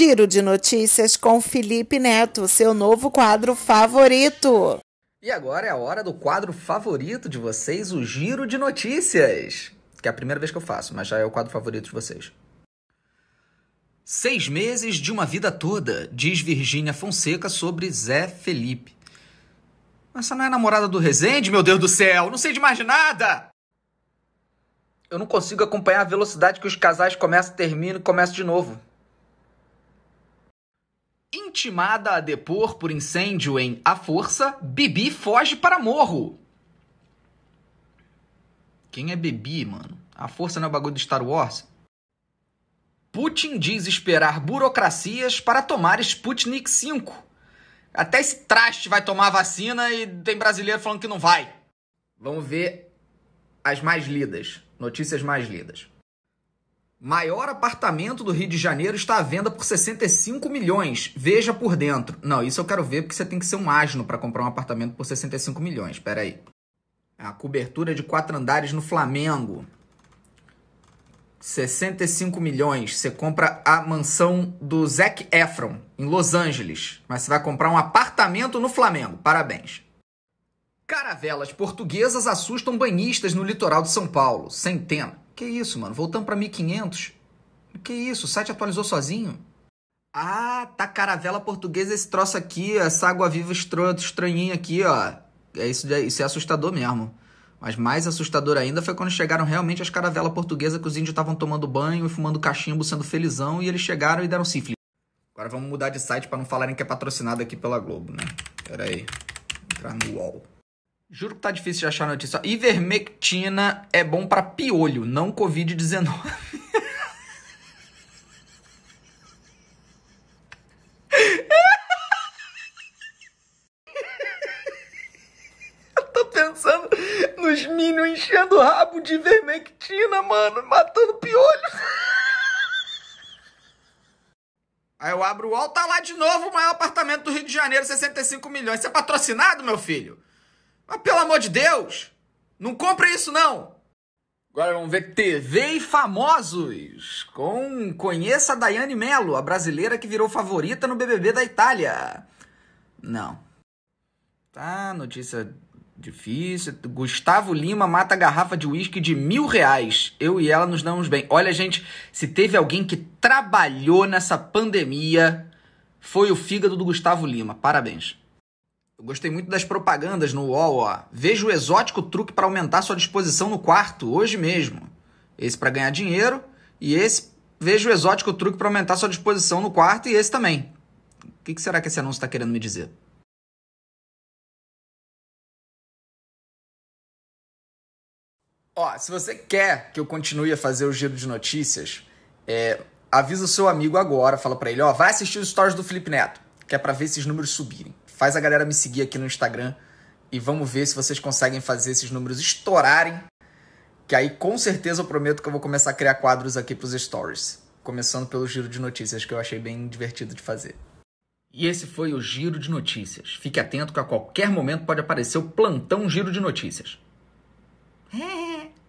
Giro de notícias com Felipe Neto, seu novo quadro favorito. E agora é a hora do quadro favorito de vocês, o Giro de Notícias. Que é a primeira vez que eu faço, mas já é o quadro favorito de vocês. Seis meses de uma vida toda, diz Virgínia Fonseca sobre Zé Felipe. Mas Essa não é namorada do Rezende, meu Deus do céu! Não sei de mais nada! Eu não consigo acompanhar a velocidade que os casais começam, terminam e começam de novo. Intimada a depor por incêndio em A Força, Bibi foge para morro. Quem é Bibi, mano? A Força não é o bagulho do Star Wars? Putin diz esperar burocracias para tomar Sputnik 5. Até esse traste vai tomar vacina e tem brasileiro falando que não vai. Vamos ver as mais lidas, notícias mais lidas. Maior apartamento do Rio de Janeiro está à venda por 65 milhões. Veja por dentro. Não, isso eu quero ver porque você tem que ser um asno para comprar um apartamento por 65 milhões. Espera aí. É a cobertura de quatro andares no Flamengo. 65 milhões. Você compra a mansão do Zac Efron em Los Angeles, mas você vai comprar um apartamento no Flamengo. Parabéns. Caravelas portuguesas assustam banhistas no litoral de São Paulo. Centenas. Que isso, mano? Voltamos para 1500? Que isso? O site atualizou sozinho? Ah, tá caravela portuguesa esse troço aqui, essa água-viva estranhinha aqui, ó. É isso, isso é assustador mesmo. Mas mais assustador ainda foi quando chegaram realmente as caravelas portuguesas que os índios estavam tomando banho e fumando cachimbo sendo felizão e eles chegaram e deram sífilis. Agora vamos mudar de site para não falarem que é patrocinado aqui pela Globo, né? Pera aí. Entrar no UOL. Juro que tá difícil de achar notícia. Ivermectina é bom para piolho, não Covid-19. Eu tô pensando nos Minions enchendo o rabo de ivermectina, mano, matando piolho. Aí eu abro o UOL, tá lá de novo o maior apartamento do Rio de Janeiro, 65 milhões. Você é patrocinado, meu filho? Mas ah, pelo amor de Deus! Não compra isso não! Agora vamos ver TV e famosos com Conheça a Daiane Mello, a brasileira que virou favorita no BBB da Itália. Não. Tá, notícia difícil. Gustavo Lima mata a garrafa de uísque de mil reais. Eu e ela nos damos bem. Olha, gente, se teve alguém que trabalhou nessa pandemia, foi o fígado do Gustavo Lima. Parabéns. Eu gostei muito das propagandas no UOL, ó. Veja o exótico truque para aumentar sua disposição no quarto, hoje mesmo. Esse para ganhar dinheiro e esse veja o exótico truque para aumentar sua disposição no quarto e esse também. O que, será que esse anúncio está querendo me dizer? Ó, se você quer que eu continue a fazer o giro de notícias, é, avisa o seu amigo agora, fala para ele, ó, vai assistir os stories do Felipe Neto, que é para ver esses números subirem. Faz a galera me seguir aqui no Instagram e vamos ver se vocês conseguem fazer esses números estourarem. Que aí com certeza eu prometo que eu vou começar a criar quadros aqui para os stories. Começando pelo giro de notícias, que eu achei bem divertido de fazer. E esse foi o Giro de Notícias. Fique atento que a qualquer momento pode aparecer o plantão Giro de Notícias. É.